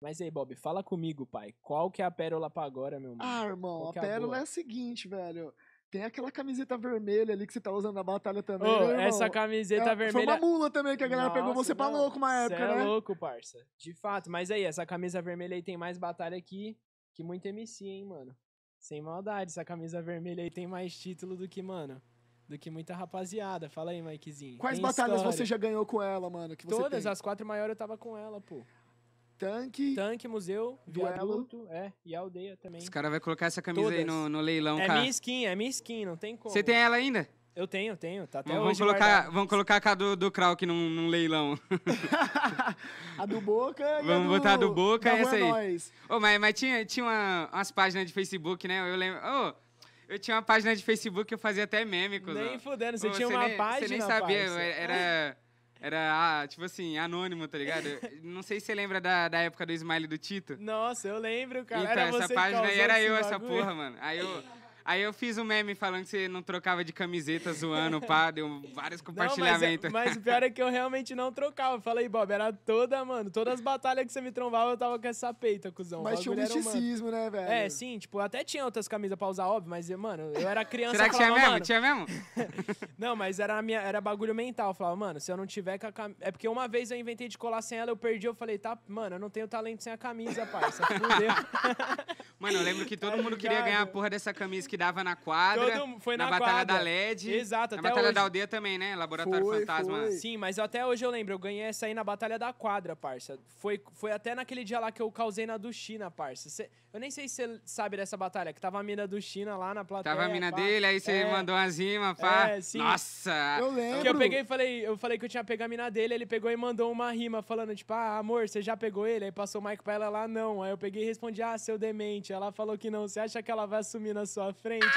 Mas aí, Bob, fala comigo, pai. Qual que é a pérola pra agora, meu mano? Ah, irmão, a pérola é, a é a seguinte, velho. Tem aquela camiseta vermelha ali que você tá usando na batalha também. Oh, né, essa camiseta é, vermelha. Foi uma mula também que a galera Nossa, pegou você tá não, pra louco uma época, é né? é louco, parça. De fato. Mas aí, essa camisa vermelha aí tem mais batalha aqui que muito MC, hein, mano. Sem maldade, essa camisa vermelha aí tem mais título do que, mano. Do que muita rapaziada. Fala aí, Mikezinho. Quais tem batalhas história? você já ganhou com ela, mano? Todas, as quatro maiores eu tava com ela, pô. Tanque. Tanque, museu, duelo. Viaduto, é, e a aldeia também. Os caras vão colocar essa camisa Todas. aí no, no leilão, é cara. É minha skin, é minha skin, não tem como. Você tem ela ainda? Eu tenho, tenho. Tá até vamos, hoje colocar, vamos colocar a cara do, do Krauk num, num leilão. a do Boca e Vamos a do, botar a do Boca e essa aí. Oh, mas, mas tinha, tinha uma, umas páginas de Facebook, né? Eu lembro... Oh, eu tinha uma página de Facebook que eu fazia até meme, Nem fudendo, você oh, tinha você uma nem, página, Você nem sabia, era... Tá era, ah, tipo assim, anônimo, tá ligado? Não sei se você lembra da, da época do smile do Tito. Nossa, eu lembro, cara. Então, essa página aí era eu, essa porra, mano. Aí eu. Aí eu fiz um meme falando que você não trocava de camiseta zoando, pá, deu vários compartilhamentos. Não, mas, é- mas, o pior é que eu realmente não trocava. Falei, Bob, era toda, mano, todas as batalhas que você me trombava, eu tava com essa peita, cuzão. Mas tinha um misticismo, né, velho? É, sim, tipo, até tinha outras camisas pra usar, óbvio, mas, mano, eu era criança. Será que falava, tinha mesmo? Tinha mesmo? não, mas era, minha, era bagulho mental. Eu falava, mano, se eu não tiver com a camisa. É porque uma vez eu inventei de colar sem ela, eu perdi, eu falei, tá, mano, eu não tenho talento sem a camisa, parça. Fudeu. mano, eu lembro que todo tá mundo ligado? queria ganhar a porra dessa camisa que que dava na quadra. Todo, foi na, na Batalha da LED. Exato, na Batalha hoje. da Aldeia também, né? Laboratório foi, Fantasma. Foi. Sim, mas até hoje eu lembro. Eu ganhei essa aí na Batalha da Quadra, parça. Foi, foi até naquele dia lá que eu causei na do China, parça. Cê, eu nem sei se você sabe dessa batalha, que tava a mina do China lá na plateia. Tava a mina pá. dele, aí você é. mandou umas rimas, pá. É, sim. Nossa! Eu lembro. Que eu peguei e falei, eu falei que eu tinha pegado a mina dele, ele pegou e mandou uma rima falando, tipo, ah, amor, você já pegou ele? Aí passou o Mike pra ela lá, ah, não. Aí eu peguei e respondi, ah, seu demente. Ela falou que não. Você acha que ela vai assumir na sua frente? frente.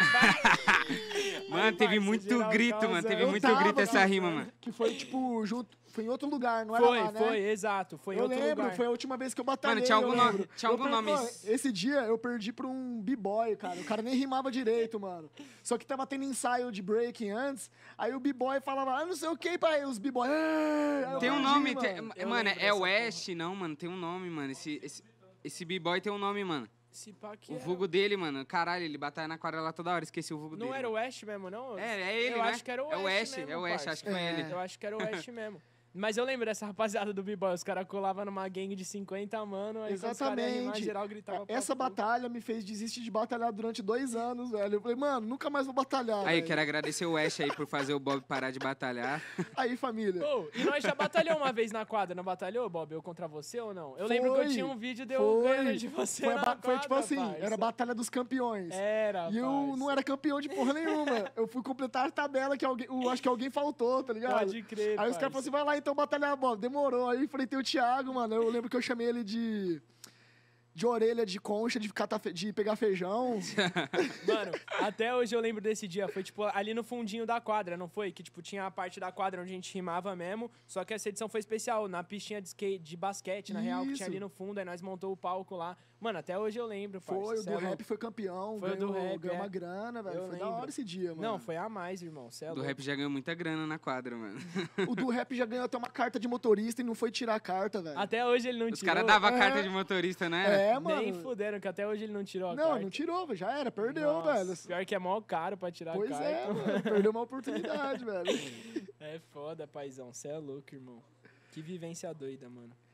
mano, teve muito grito, mano. Teve eu muito grito essa rima, mano. mano. Que foi, tipo, junto. Foi em outro lugar, não foi, era lá, né? Foi, exato. Foi eu lembro, lugar. foi a última vez que eu batalhei. Mano, tinha algum, nome? tinha algum nome. Esse dia eu perdi pra um b-boy, cara. O cara nem rimava direito, mano. Só que tava tendo ensaio de breaking antes. Aí o b-boy falava, ah, não sei o que, pai. Os b-boy. Ah", tem um nome. Mano, tem... mano é West, não, mano. Tem um nome, mano. Esse, esse, esse b-boy tem um nome, mano que O era... vulgo dele, mano. Caralho, ele batalha na aquarela toda hora. Esqueci o vulgo não dele. Não era o Ash mesmo, não? É, é ele, Eu né? acho que era o Ash. É o Ash, mesmo, é o Ash, acho que foi é. ele. Eu acho que era o Ash mesmo. Mas eu lembro dessa rapaziada do B-Boy, os caras colavam numa gangue de 50 mano, aí Exatamente. Animar, geral gritava. É, essa batalha me fez desistir de batalhar durante dois anos, velho. Eu falei, mano, nunca mais vou batalhar. Aí, velho. quero agradecer o Ash aí por fazer o Bob parar de batalhar. Aí, família. Oh, e nós já batalhamos uma vez na quadra, não batalhou, Bob? Eu contra você ou não? Eu foi, lembro que eu tinha um vídeo deu eu ganhando de você. Foi, na quadra, foi tipo assim, parça. era a Batalha dos Campeões. Era. E eu parça. não era campeão de porra nenhuma. eu fui completar a tabela que alguém. Eu, acho que alguém faltou, tá ligado? Pode crer. Aí parça. os caras falaram assim, vai lá então batalhar a bola. Demorou. Aí enfrentei o Thiago, mano. Eu lembro que eu chamei ele de de orelha de concha, de, catar de pegar feijão. Mano, até hoje eu lembro desse dia. Foi, tipo, ali no fundinho da quadra, não foi? Que, tipo, tinha a parte da quadra onde a gente rimava mesmo. Só que essa edição foi especial, na pistinha de, skate, de basquete, na Isso. real, que tinha ali no fundo. Aí nós montou o palco lá. Mano, até hoje eu lembro, é Foi, o do rap foi campeão. Foi ganhou, do rap. Ganhou é. uma grana, velho. Eu foi lembro. da hora esse dia, mano. Não, foi a mais, irmão. Cê é do rap já ganhou muita grana na quadra, mano. O do rap já ganhou até uma carta de motorista e não foi tirar a carta, velho. Até hoje ele não Os tirou. Os caras davam é. carta de motorista, né? É. É, mano. Nem fuderam, que até hoje ele não tirou a Não, carta. não tirou, já era, perdeu, Nossa, velho. Pior que é mó caro pra tirar pois a carta. Pois é, então. mano, perdeu uma oportunidade, velho. É foda, paizão. Você é louco, irmão. Que vivência doida, mano.